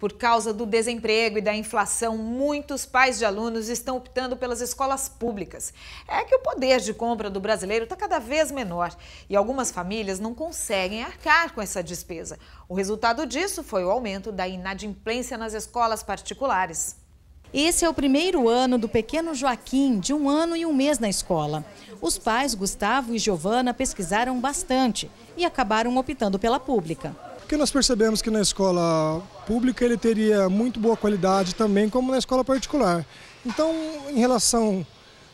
Por causa do desemprego e da inflação, muitos pais de alunos estão optando pelas escolas públicas. É que o poder de compra do brasileiro está cada vez menor e algumas famílias não conseguem arcar com essa despesa. O resultado disso foi o aumento da inadimplência nas escolas particulares. Esse é o primeiro ano do pequeno Joaquim, de um ano e um mês na escola. Os pais Gustavo e Giovana pesquisaram bastante e acabaram optando pela pública. Porque nós percebemos que na escola pública ele teria muito boa qualidade também, como na escola particular. Então, em relação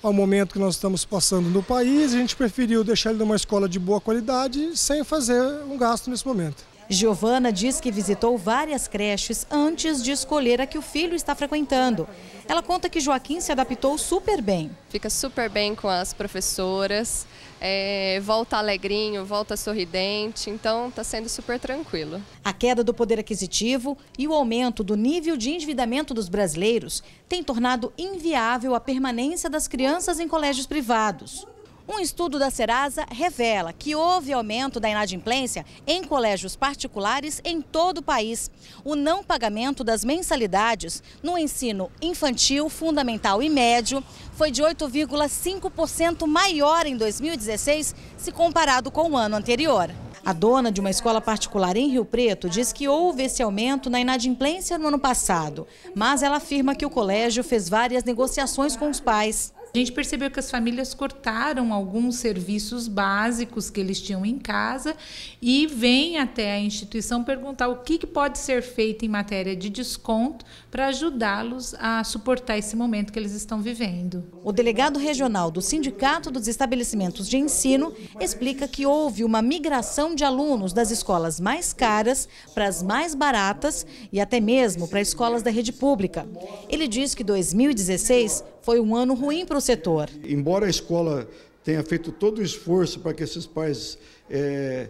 ao momento que nós estamos passando no país, a gente preferiu deixar ele numa escola de boa qualidade sem fazer um gasto nesse momento. Giovana diz que visitou várias creches antes de escolher a que o filho está frequentando. Ela conta que Joaquim se adaptou super bem. Fica super bem com as professoras, é, volta alegrinho, volta sorridente, então está sendo super tranquilo. A queda do poder aquisitivo e o aumento do nível de endividamento dos brasileiros tem tornado inviável a permanência das crianças em colégios privados. Um estudo da Serasa revela que houve aumento da inadimplência em colégios particulares em todo o país. O não pagamento das mensalidades no ensino infantil, fundamental e médio foi de 8,5% maior em 2016 se comparado com o ano anterior. A dona de uma escola particular em Rio Preto diz que houve esse aumento na inadimplência no ano passado, mas ela afirma que o colégio fez várias negociações com os pais. A gente percebeu que as famílias cortaram alguns serviços básicos que eles tinham em casa e vêm até a instituição perguntar o que, que pode ser feito em matéria de desconto para ajudá-los a suportar esse momento que eles estão vivendo. O delegado regional do Sindicato dos Estabelecimentos de Ensino explica que houve uma migração de alunos das escolas mais caras para as mais baratas e até mesmo para escolas da rede pública. Ele diz que 2016 foi um ano ruim para o setor. Embora a escola tenha feito todo o esforço para que esses pais é,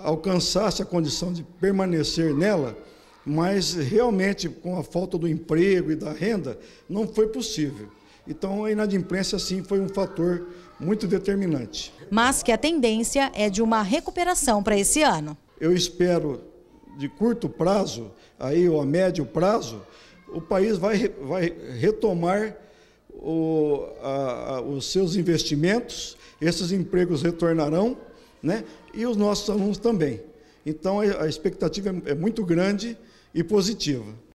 alcançassem a condição de permanecer nela, mas realmente com a falta do emprego e da renda não foi possível. Então a inadimplência sim foi um fator muito determinante. Mas que a tendência é de uma recuperação para esse ano. Eu espero de curto prazo, aí ou a médio prazo, o país vai, vai retomar o, a, a, os seus investimentos, esses empregos retornarão, né? e os nossos alunos também. Então, a expectativa é, é muito grande e positiva.